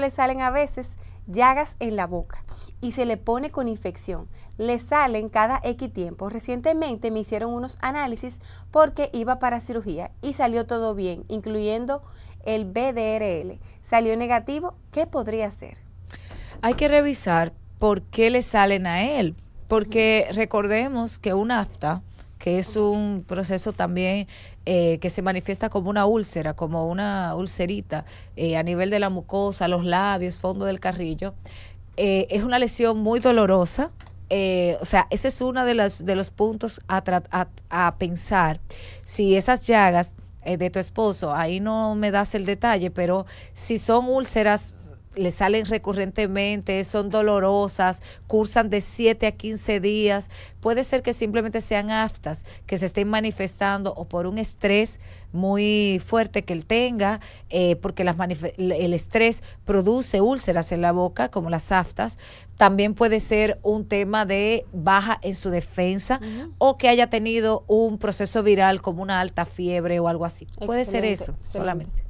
le salen a veces llagas en la boca y se le pone con infección. Le salen cada X tiempo. Recientemente me hicieron unos análisis porque iba para cirugía y salió todo bien, incluyendo el BDRL. Salió negativo, ¿qué podría ser Hay que revisar por qué le salen a él, porque recordemos que un acta que es un proceso también eh, que se manifiesta como una úlcera, como una ulcerita eh, a nivel de la mucosa, los labios, fondo del carrillo. Eh, es una lesión muy dolorosa. o sea, ese es uno de los, de los puntos a, a, a pensar. Si esas llagas de tu esposo, ahí no me das el detalle, pero si son úlceras le salen recurrentemente, son dolorosas, cursan de 7 a 15 días. Puede ser que simplemente sean aftas, que se estén manifestando o por un estrés muy fuerte que él tenga, eh, porque las el estrés produce úlceras en la boca, como las aftas. También puede ser un tema de baja en su defensa o que haya tenido un proceso viral como una alta fiebre o algo así. puede ser eso solamente.